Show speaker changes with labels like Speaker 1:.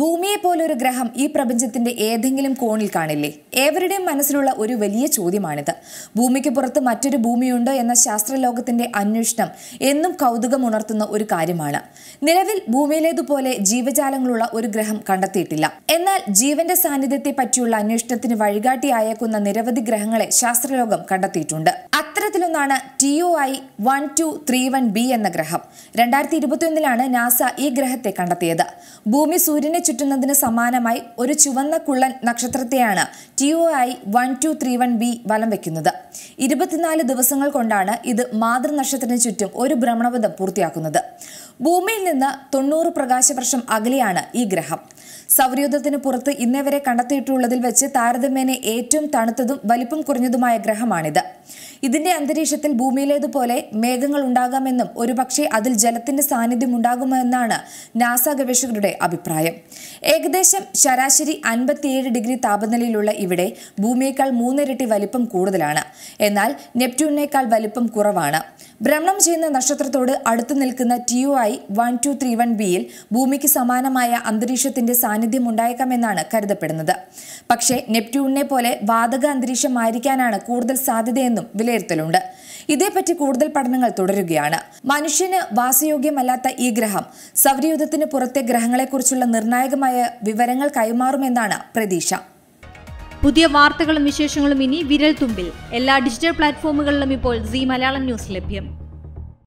Speaker 1: ഭൂമിയെ പോലൊരു ഗ്രഹം ഈ പ്രപഞ്ചത്തിന്റെ ഏതെങ്കിലും കോണിൽ കാണില്ലേ ഏവരുടെയും മനസ്സിലുള്ള ഒരു വലിയ ചോദ്യമാണിത് ഭൂമിക്ക് പുറത്ത് മറ്റൊരു ഭൂമിയുണ്ടോ എന്ന ശാസ്ത്രലോകത്തിന്റെ അന്വേഷണം എന്നും കൗതുകമുണർത്തുന്ന ഒരു കാര്യമാണ് നിലവിൽ ഭൂമിയിലേതുപോലെ ജീവജാലങ്ങളുള്ള ഒരു ഗ്രഹം കണ്ടെത്തിയിട്ടില്ല എന്നാൽ ജീവന്റെ സാന്നിധ്യത്തെ പറ്റിയുള്ള അന്വേഷണത്തിന് വഴികാട്ടിയായേക്കുന്ന നിരവധി ഗ്രഹങ്ങളെ ശാസ്ത്രലോകം കണ്ടെത്തിയിട്ടുണ്ട് മറ്റൊന്നാണ് T U I one two three one B എന്ന ഗ്രഹം രണ്ടായിരത്തി ഇരുപത്തിയൊന്നിലാണ് നാസ ഈ ഗ്രഹത്തെ കണ്ടെത്തിയത് ഭൂമി സൂര്യനെ ചുറ്റുന്നതിന് സമാനമായി ഒരു ചുവന്ന കുള്ളൻ നക്ഷത്രത്തെയാണ് T U I one two three one B വലം വയ്ക്കുന്നത് ഇരുപത്തിനാല് ദിവസങ്ങൾ കൊണ്ടാണ് ഇത് മാതൃനക്ഷത്രത്തിന് ചുറ്റും ഒരു ഭ്രമണപഥം പൂർത്തിയാക്കുന്നത് ഭൂമിയിൽ നിന്ന് തൊണ്ണൂറ് പ്രകാശവർഷം അകലെയാണ് ഈ ഗ്രഹം സൗരയൂഥത്തിന് പുറത്ത് ഇന്നേവരെ കണ്ടെത്തിയിട്ടുള്ളതിൽ വെച്ച് താരതമ്യേന ഏറ്റവും തണുത്തതും വലിപ്പം കുറഞ്ഞതുമായ ഗ്രഹമാണിത് ഇതിന്റെ അന്തരീക്ഷത്തിൽ ഭൂമിയിലേതുപോലെ മേഘങ്ങൾ ഉണ്ടാകാമെന്നും ഒരുപക്ഷെ അതിൽ ജലത്തിന്റെ സാന്നിധ്യം ഉണ്ടാകുമെന്നാണ് നാസ ഗവേഷകരുടെ അഭിപ്രായം ഏകദേശം ശരാശരി അൻപത്തിയേഴ് ഡിഗ്രി താപനിലയിലുള്ള ഇവിടെ ഭൂമിയേക്കാൾ മൂന്നിരട്ടി വലിപ്പം കൂടുതലാണ് എന്നാൽ നെപ്റ്റ്യൂണിനേക്കാൾ വലിപ്പം കുറവാണ് ഭ്രമണം ചെയ്യുന്ന നക്ഷത്രത്തോട് അടുത്തു നിൽക്കുന്ന T I one two three one ബിയിൽ ഭൂമിക്ക് സമാനമായ അന്തരീക്ഷത്തിന്റെ സാന്നിധ്യം ഉണ്ടായേക്കാമെന്നാണ് കരുതപ്പെടുന്നത് പക്ഷേ നെപ്റ്റ്യൂണിനെ പോലെ വാതക അന്തരീക്ഷമായിരിക്കാനാണ് കൂടുതൽ സാധ്യതയെന്നും വിലയിരുത്തലുണ്ട് ഇതേപ്പറ്റി കൂടുതൽ പഠനങ്ങൾ തുടരുകയാണ് മനുഷ്യന് വാസയോഗ്യമല്ലാത്ത ഈ ഗ്രഹം സൗരയൂഥത്തിന് പുറത്തെ ഗ്രഹങ്ങളെക്കുറിച്ചുള്ള നിർണായകമായ വിവരങ്ങൾ കൈമാറുമെന്നാണ് പ്രതീക്ഷ പുതിയ വാർത്തകളും വിശേഷങ്ങളും ഇനി വിരൽ തുമ്പിൽ എല്ലാ ഡിജിറ്റൽ പ്ലാറ്റ്ഫോമുകളിലും ഇപ്പോൾ സി മലയാളം ന്യൂസ് ലഭ്യം